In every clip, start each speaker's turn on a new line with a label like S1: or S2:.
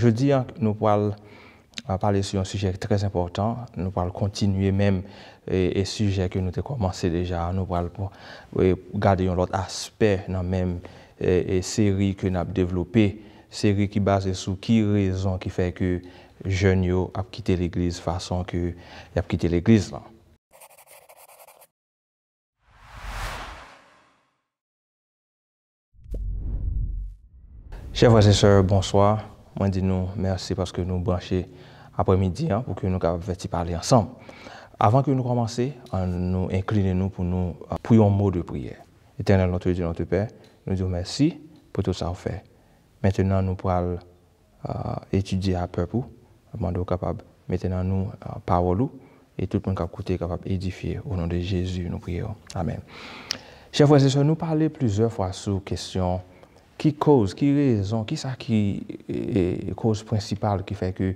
S1: Je di an nou pal ap pale sou yon sujet trez important, nou pal kontinye menm e sujet ke nou te komanse deja, nou pal pou gade yon lot aspe nan menm e seri ke nan ap devlope, seri ki base sou ki rezon ki fe ke jen yo ap kite l'eglize fason ke ap kite l'eglize lan. Che vwazesor, bonsoir. Moi, dis merci parce que nous branchons après-midi hein, pour que nous puissions parler ensemble. Avant que nous commencions, hein, nous inclinons-nous pour nous euh, pour un mot de prière. Éternel, notre Dieu, notre Père, nous disons merci pour tout ça fait. Maintenant, nous pourrons euh, étudier à peu pour, capable. Maintenant, nous euh, parole et tout le monde qui a capable d'édifier. Au nom de Jésus, nous prions. Amen. Chers frères et sœurs, nous parlons plusieurs fois sur question Ki kouz, ki rezon, ki sa ki kouz e, e, prinsipal ki fè ke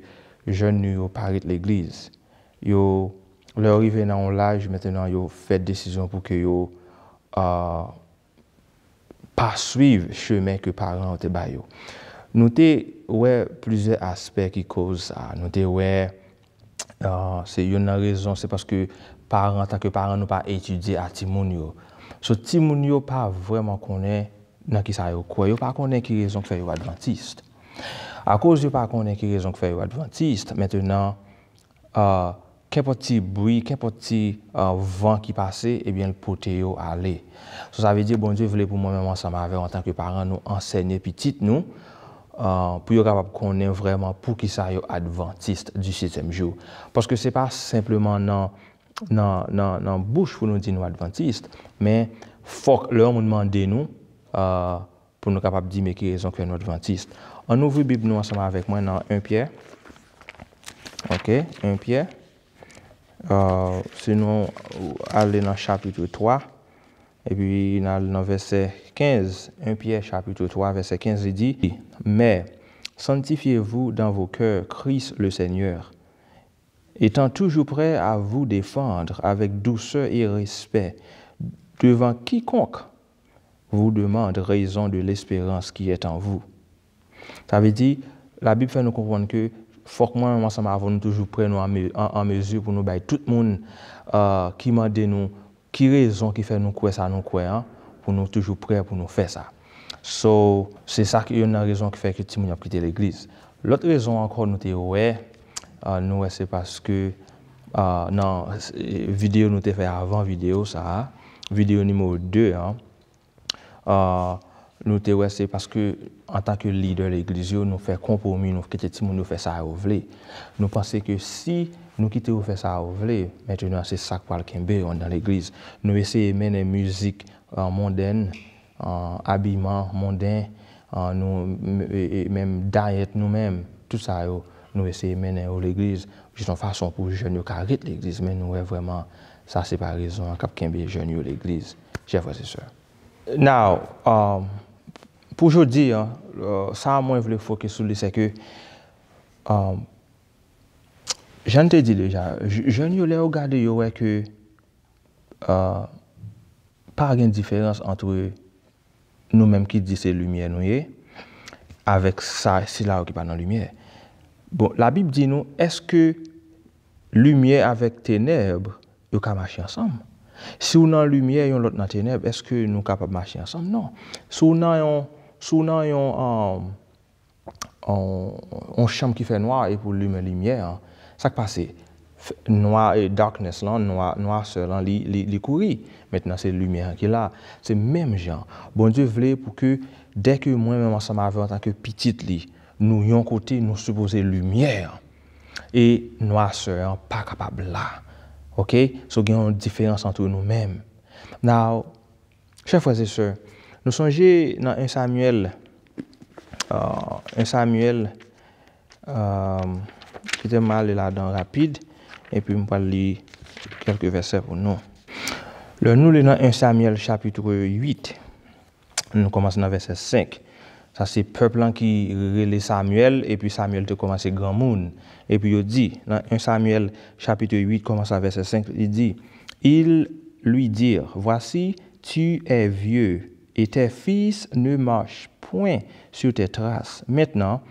S1: joun nou yon parit l'egliz? Yon lè orive nan on laj, mètè nan yon fèd desizyon pou ke yon pa swiv chemè ke parant te bayo. Nou te wè plizè aspek ki kouz sa. Nou te wè se yon nan rezon se paske parant ta ke parant nou pa etudye a timoun yon. So timoun yon pa vwèman konen, nan ki sa yo kwayo, pa konnen ki rezon ki fè yo adventiste. A kouz yo pa konnen ki rezon ki fè yo adventiste, maintenant, ken poti brou, ken poti van ki pase, ebyen poti yo ale. So sa ve di, bon di, vle pou moun mèman sa mè ave, an tanke paran nou, an sènyè, pi tit nou, pou yo kapap konnen vreman pou ki sa yo adventiste di 7e jou. Paske se pa simplement nan bouch foun nou di nou adventiste, men, fok lè ou moun mande nou, Euh, pour nous capables de dire mais qui raison que nous adventiste. On ouvre la Bible nous ensemble avec moi dans 1 Pierre. OK, 1 Pierre. Euh, sinon, aller dans chapitre 3 et puis dans le verset 15, 1 Pierre chapitre 3 verset 15 il dit mais sanctifiez-vous dans vos cœurs Christ le Seigneur étant toujours prêt à vous défendre avec douceur et respect devant quiconque Vou demande rezon de l'espérance ki etan vou. Ta ve di, la bib fè nou konpon ke, fòk mwen mwen sam avon nou toujou pre nou an mezur pou nou bay tout moun euh, ki mwen den nou ki rezon ki fè nou kwe sa nou kwe an, pou nou toujou pre pou nou fè sa. So, se sa ki yon nan rezon ki fè ki ti mwen ap kite l'eglise. Lot rezon an kon nou te wè, nou wè se paske nan videyo nou te fè avan videyo sa, videyo nimo 2 an, Euh, nou te wese paske an tanke lider l'egliz yo nou fe kompomi nou kite timou nou fe sa yo vle nou pase ke si nou kite yo fe sa yo vle mette nou anse sak pal kembe an dan l'egliz nou ese menen muzik monden abiman monden nou menen dayet nou menen nou ese menen ou l'egliz jison fason pou jen yo karit l'egliz men nou wè vreman sa se pa rezon kap kembe jen yo l'egliz chef wese se Nou, um, pou jodi, euh, sa mwen vle fwoke sou li se ke, um, jen te di leja, jen yo le yo gade yo we ke uh, pa gen diferans antre nou menm ki di se lumiye nou ye, avek sa sila wakipa nan lumiye. Bon, la bib di nou, eske lumiye avek teneb yo kamashi ansam? Si ou nan lumye yon lot nan teneb, eske nou kapab machi ansan? Non. Si ou nan yon chanm ki fè noy e pou lume lumye, sak pase? Noy e darkness lan, noy se lan li kouri. Met nan se lumye an ki la. Se mem jan. Bon die vle pou ke dek yo mwen mwen sam ave an tanke pitit li, nou yon kote nou supose lumye an. E noy seran pa kapab la. La. Ok, sou gen yon diferans an tou nou menm. Nou, chèf wazè sè, nou sonje nan 1 Samuel, 1 euh, Samuel, chète euh, mal lè la dan rapide, epi mwen pal li kelke vesev ou nou. Lè nou lè nan 1 Samuel chapitre 8, nou komanse nan vesev 5. Ok. Ça, c'est peuple qui relait Samuel, et puis Samuel te commence grand monde. Et puis il dit, dans 1 Samuel chapitre 8, commence à verset 5, il dit, Il lui dit, voici, tu es vieux, et tes fils ne marchent point sur tes traces. Maintenant,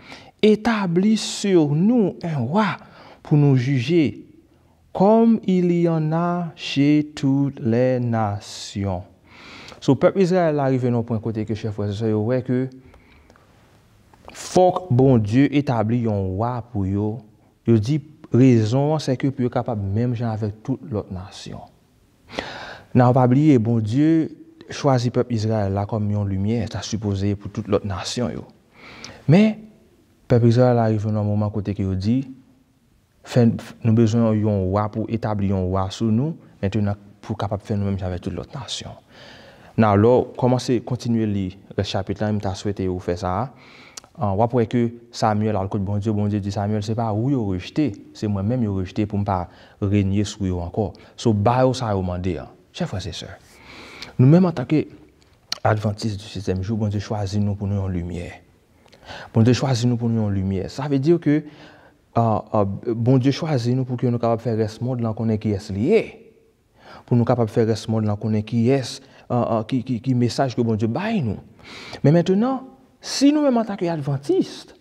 S1: établis sur nous un roi pour nous juger, comme il y en a chez toutes les nations. Ce peuple Israël arrive à un point côté que chef que Fok bon Diyo etabli yon wa pou yo, yo di rezon seke pou yo kapab mem jan avek tout lot nasyon. Nan wab liye bon Diyo chwazi pep Izrael la kom yon lumye, ta suppose pou tout lot nasyon yo. Men, pep Izrael la rive nan mouman kote ki yo di, fen nou bezon yon wa pou etabli yon wa sou nou, men tou na pou kapab fen nou mem jan avek tout lot nasyon. Nan lo, komanse kontinu li reschapit lan, im ta swete yo fe sa a, wapwe ke Samuel al kote Bon Dieu, Bon Dieu di Samuel, se pa ou yo rejte se mwen men yo rejte pou mpa renyes ou yo anko, so bay ou sa yo mande an, che fwa se se nou men mwantake Adventist du 6e jou, Bon Dieu chwazi nou pou nou yon lumye, Bon Dieu chwazi nou pou nou yon lumye, sa ve dir bon ke Bon Dieu chwazi nou pou ki nou kapap fè res mod lan konen ki yes liye pou nou kapap fè res mod lan konen ki yes ki mesaj ke Bon Dieu bay nou men mwen tenan Si nou menman ta ki Adventiste,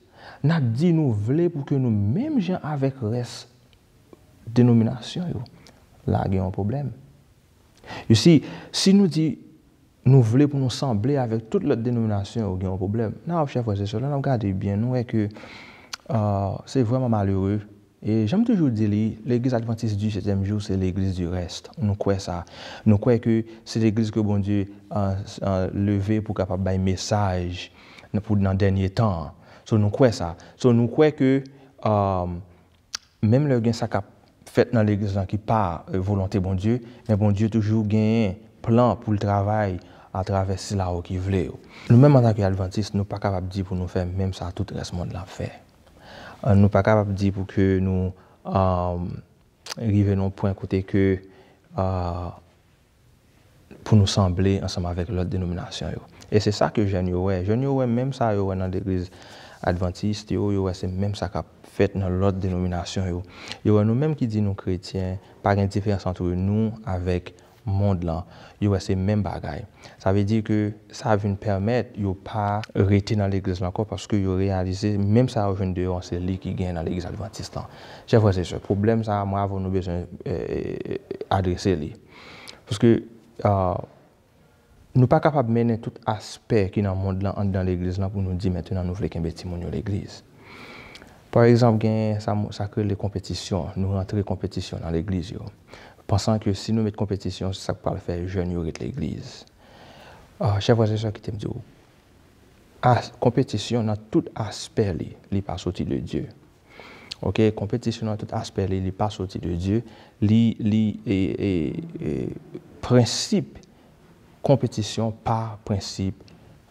S1: nan di nou vle pou ke nou menm jen avèk res denominasyon yo, la gen yon problem. Yosi, si nou di nou vle pou nou sanble avèk tout lòt denominasyon yo gen yon problem, nan apchef wè se solan, nan gade yon bien, nou wè ke euh, se vwèman malheureux, e jame toujou di li, l'Eglise Adventiste du 7è jò, se l'Eglise du rest, nou kwe sa, nou kwe ke se l'Eglise ke bon die an euh, euh, leve pou kapabay mesaj, nan poud nan denye tan. So nou kwe sa. So nou kwe ke, mèm um, lè gen sa ka fèt nan lè gen sa ki pa, euh, volante bon die, mè bon die toujou gen plan pou l'travay a travè sila ou ki vle ou. Nou mèm anta ki Adventiste, nou pa kapap di pou nou fèm mèm sa tout resmon l'anfer. Euh, nou pa kapap di pou ke nou um, rivenon pou an kote ke a uh, pou nou samble ansama vek lot denominasyon yo. E se sa ke jen yo we, jen yo we menm sa yo we nan l'Eglise Adventiste yo, yo we se menm sa ka fet nan lot denominasyon yo. Yo we nou menm ki di nou kretien, par indiferent santou yo nou, avek mond lan, yo we se menm bagay. Sa ve di ke sa avun permet yo pa rete nan l'Eglise lankan paske yo reanlize, menm sa ou jen de yo anse li ki gen nan l'Eglise Adventiste lan. Je vwese se problem sa, mwa avon nou bezan euh, euh, adrese li. Paske Euh, nou pa kapab menen tout asper ki nan moun lan an dan l'eglize lan pou nou di menen nou flek en betimoun yo l'eglize. Par exemple, gen sa kre le kompetisyon, nou rentre kompetisyon nan l'eglize yo. Pansan ke si nou met kompetisyon, sa kwa le fe joun yo rete l'eglize. Che vwa zesho ki tem di yo, kompetisyon nan tout asper li, li pa soti de Diyo. Ok, kompetisyon nan tout asper li li pa soti de Diyo, li li e prinsip, kompetisyon pa prinsip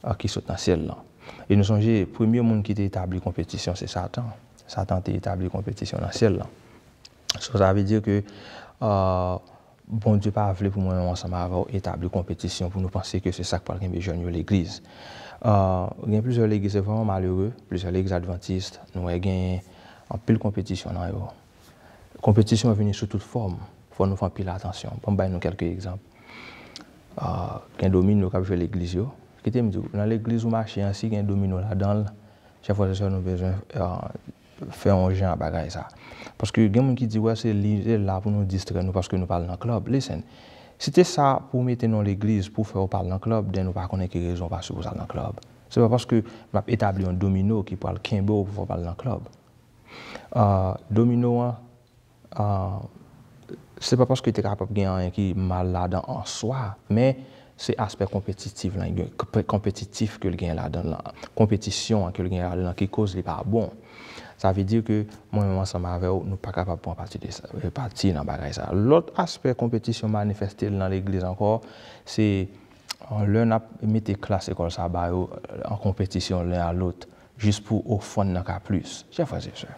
S1: ki euh, sot nan Siyel lan. E nou sonje, premye moun ki te etabli kompetisyon se Satan. Satan te etabli kompetisyon nan Siyel lan. Sosa avi dir ke, euh, bon Diyo pa vle pou moun anseman ava ou etabli kompetisyon pou nou pansi ke se sakpal genbe joun yo l'Eglise. Gen euh, plus yo l'Eglise, se fwaman malere, plus yo l'Eglise Adventiste, nou e gen... an pi l kompetisyon nan yo. Kompetisyon an veni sou tout form, pou an nou fan pi l atansyon. Pon bay nou kelke egzamp. Gen domino kapi fwe l eglisyon. Kete m diw, nan l eglisyon manche yansi, gen domino la danl, chè fwa se sè nou bezwen fwe an jen a bagan yisa. Paske gen moun ki di wè se linjè la pou nou distre nou paske nou pal nan klop. Lesen, sete sa pou mette nan l eglisyon pou fwe ou pal nan klop, den nou pa konen ki rezon pa sou pou sal nan klop. Se pa paske m ap etabli yon domino ki pal kenbe ou pou fwe ou pal nan klop. Domino an, se pa pos ki te kapap gen an yon ki mal la dan an swa, men se asper kompetitif lan gen, kompetitif ke li gen la dan lan, kompetisyon ke li gen la lan lan ki koz li pa bon. Sa vi dir ke moun moun sa ma ave ou nou pa kapap pou an e, pati nan bagay sa. Lout asper kompetisyon manifestel nan l'eglise an kor, se an loun ap mete klas ekol sa bay ou an kompetisyon loun an lout. jist pou ou fon nan ka plus. Jè fwazè chè.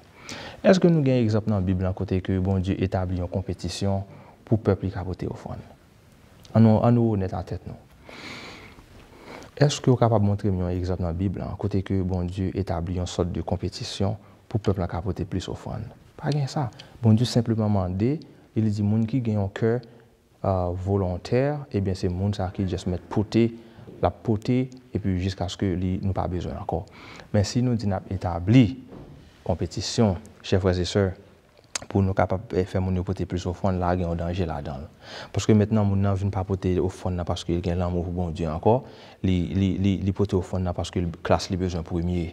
S1: Eske nou gen egzap nan Bib la kote ke bon di etabli yon kompetisyon pou pepli kapote ou fon? An nou ou net a tèt nou. Eske ou kapab montre yon egzap nan Bib la kote ke bon di etabli yon sot de kompetisyon pou pepli kapote plus ou fon? Pa gen sa. Bon di simplement mande, ili di moun ki gen yon kè euh, volontèr, ebyen eh se moun sa ki jès met potey, la pote epi jisk aske li nou pa bezon anko. Men si nou din ap etabli kompetisyon, chevweze seur, pou nou kap ap e fè moun nou pote plis ou fon la, gen yon danje la dan. Poske men nan moun nan vin pa pote ou fon na, paske gen lan moun ou bon di anko, li pote ou fon na, paske klas li bezon pou yon miye.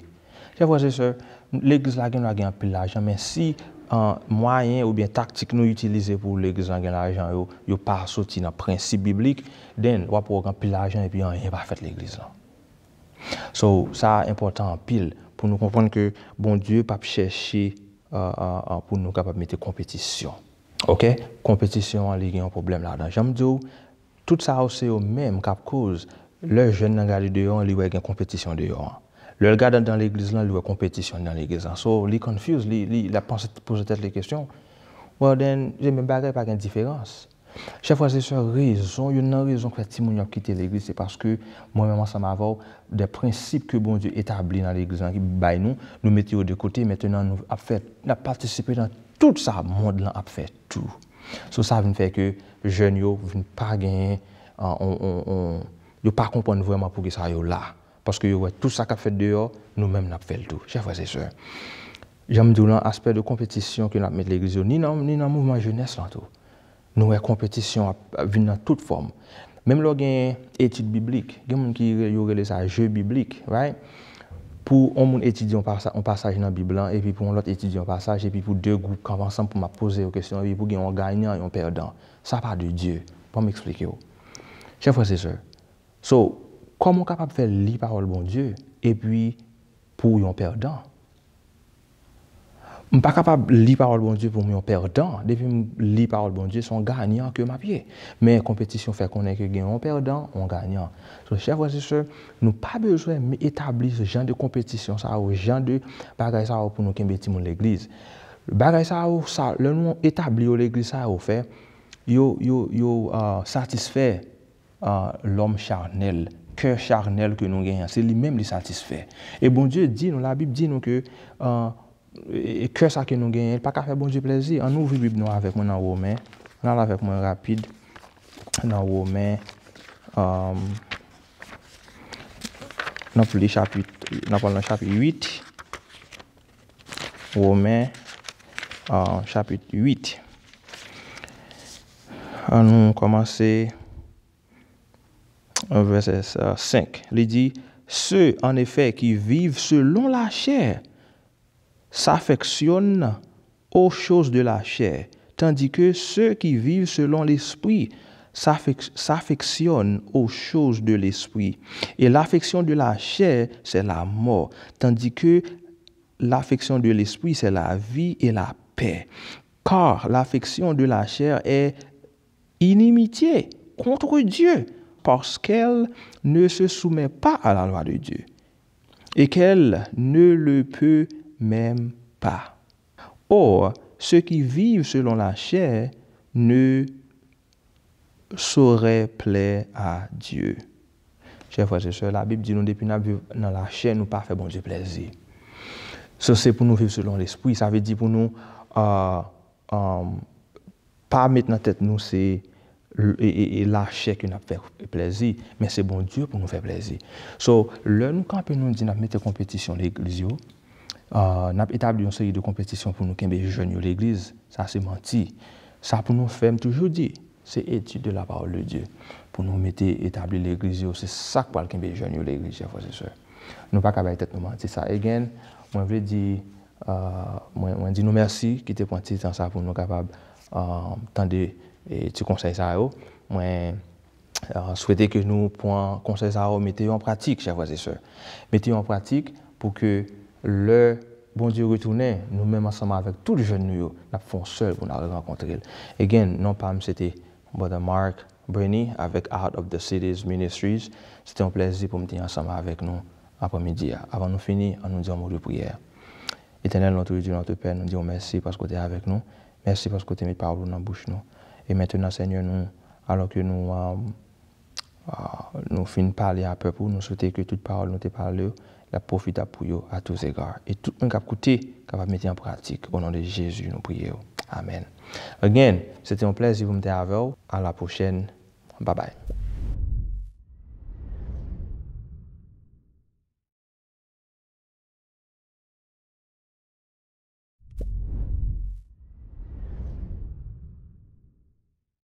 S1: Chevweze seur, le glis la gen la gen ap pli la jan, men si... an mwayen ou bien taktik nou utilize pou l'Eglise lan gen l'ajan yo, yo pa soti nan prinsip biblik, den wap wap gen pil l'ajan epi yon yon pa fèt l'Eglise lan. So, sa important pil, pou nou konponke bon Diyo pap chèche euh, euh, pou nou kap ap mette kompetisyon. Ok? Kompetisyon li gen yon problem la dan. Jamdou, tout sa ou se yo menm kap kouz, lè jen nan gali deyon li wè gen kompetisyon deyon an. Lèl gade dan l'egliz lan, lèl wè kompetisyon nan l'egliz lan. So, lèl konfuse, lèl ponsè te pose tèt lèl kèsyon. Wèl den, jè mè bagè pa gen diférense. Chèf wazè sè rèzon, yon nan rèzon kwa ti moun yon kite l'egliz, se paske moun mèman sa m avò, dè prinsip kè bon di etabli nan l'egliz lan ki bay nou, nou meti yon de kote, mètè nan nou ap fè, nou ap patisipè nan tout sa moun lan ap fè tout. So, sa vin fè kè, jèn yon vin pa gen, yon pa Paske yo wè tout sa kap fèd deyo, nou mèm nap fèd tout. Chèf wè, sè sè. Jèm djou lan asper de kompetisyon ki yo nap mèt l'Eglise. Ni nan mouvment jeunès lan tout. Nou wè kompetisyon vin nan tout form. Mèm lò gen etid biblik. Gen mèm ki yo relè sa je biblik, wè? Pou on moun etid yon pasaj nan biblan, epi pou on lot etid yon pasaj, epi pou dè goup konvan san pou mèm pose yo kèsyon, epi pou gen yon ganyan, yon perdan. Sa pa de Diyo. Pon mèm eksplik yo. Chèf wè komon kapap fè li parol bon Diyo, epi pou yon perdant. M pa kapap li parol bon Diyo pou yon perdant, depi li parol bon Diyo son ganyan ke mapye. Men kompetisyon fè konen ke ganyan yon perdant, yon ganyan. So, chèvres et chèvres, nou pa bejouè mi etabli se jen de kompetisyon sa ou, jen de bagay sa ou pou nou kembeti moun l'Eglise. Bagay sa ou, le nou etabli ou l'Eglise sa ou fè, yo euh, satisfè euh, l'om charnel. keur charnel ke nou genyen. Se li menm li satisfè. E bon die di nou, la bib di nou ke e euh, keur sa ke nou genyen. E pa ka fè bon die plezi. An nou vi bib nou avèk moun an woumen. Nan avèk moun rapide. Nan woumen nan euh, pou li chapit, nan pou nan chapit yit. Woumen an euh, chapit yit. An nou komanse verset 5. Euh, Il dit, ceux en effet qui vivent selon la chair s'affectionnent aux choses de la chair, tandis que ceux qui vivent selon l'esprit s'affectionnent aux choses de l'esprit. Et l'affection de la chair, c'est la mort, tandis que l'affection de l'esprit, c'est la vie et la paix. Car l'affection de la chair est inimitié contre Dieu, parce qu'elle ne se soumet pas à la loi de Dieu et qu'elle ne le peut même pas. Or, ceux qui vivent selon la chair ne sauraient plaire à Dieu. Chers frères et sœurs, la Bible dit nous depuis nous vivons dans la chair, nous pas fait bon Dieu plaisir. Ça, c'est pour nous vivre selon l'esprit. Ça veut dire pour nous, euh, euh, pas mettre dans tête nous, c'est E la chèk yon ap fè plèzi, men se bon Diyo pou nou fè plèzi. So, lè nou kanpè nou di nan metè kompetisyon l'Eglisyon, euh, nan ap etabli yon seri de kompetisyon pou nou kembe jonyou l'Eglisyon, sa se manti, sa pou nou fèm toujou di, se eti de la parol de Diyo. Pou nou metè etabli l'Eglisyon, se sakpal kembe jonyou l'Eglisyon, fò se sè. Nou pa kaba etet nou manti sa. Egen, mwen vre di nou mersi ki te pwantit an sa pou nou kapab tende E ti konsey sa yo, mwen euh, souwete ke nou pon konsey sa yo meteyo an pratik, chè avwazè sè. Meteyo an pratik pou ke lè bon diyo retounen nou mèm ansama avèk tout jèn nou yo, la pou fon sèl pou nan renkontrel. E gen, nan pam, sè te, mwen Mark Brenny, avèk Out of the City's Ministries, sè te an plèzi pou mèm ti ansama avèk nou apèmè diya. Avèm nou fini, an nou diyon mou diyo priyè. Etanè lòtou lè diyon lòtou pè, nou diyon mèsi paskote avèk nou, mèsi paskote mèt parolou nan bouch nou. Et maintenant, Seigneur, nous, alors que nous, finissons euh, euh, nous finissons parler à peu pour nous souhaitons que toute parole nous te parle, la profite pour nous à tous égards. Et tout le monde qui a écouté, qui va mettre en pratique. Au nom de Jésus, nous prions. Amen. Again, c'était un plaisir de vous à À la prochaine. Bye bye.